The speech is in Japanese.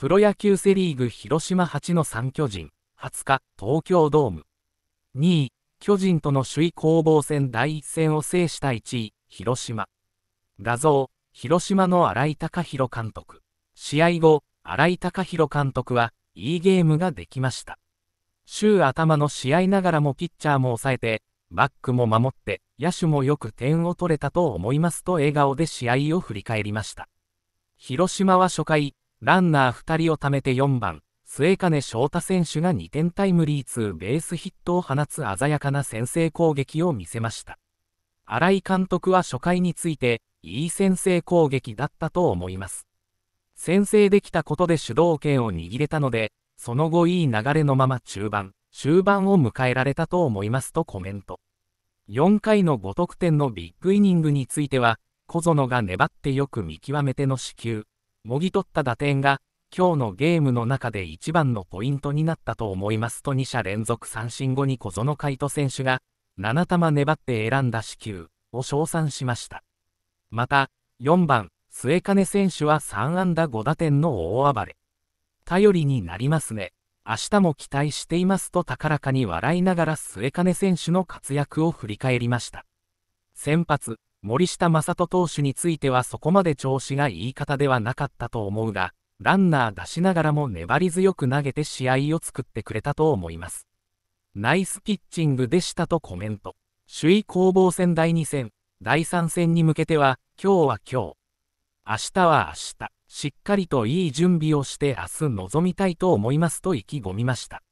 プロ野球セ・リーグ広島8の3巨人、20日、東京ドーム。2位、巨人との首位攻防戦第1戦を制した1位、広島。画像、広島の新井貴弘監督。試合後、新井貴弘監督は、いいゲームができました。週頭の試合ながらもピッチャーも抑えて、バックも守って、野手もよく点を取れたと思いますと笑顔で試合を振り返りました。広島は初回、ランナー2人を貯めて4番、末金翔太選手が2点タイムリーツーベースヒットを放つ鮮やかな先制攻撃を見せました。新井監督は初回について、いい先制攻撃だったと思います。先制できたことで主導権を握れたので、その後いい流れのまま中盤、終盤を迎えられたと思いますとコメント。4回の5得点のビッグイニングについては、小園が粘ってよく見極めての支給、もぎ取った打点が、今日のゲームの中で一番のポイントになったと思いますと2者連続三振後に小園海斗選手が、7玉粘って選んだ四球を称賛しました。また、4番、末金選手は3安打5打点の大暴れ。頼りになりますね。明日も期待していますと高らかに笑いながら末金選手の活躍を振り返りました。先発、森下正人投手についてはそこまで調子がいい方ではなかったと思うが、ランナー出しながらも粘り強く投げて試合を作ってくれたと思います。ナイスピッチングでしたとコメント。首位攻防戦第2戦、第3戦に向けては、今日は今日、明日は明日、しっかりといい準備をして明日臨みたいと思いますと意気込みました。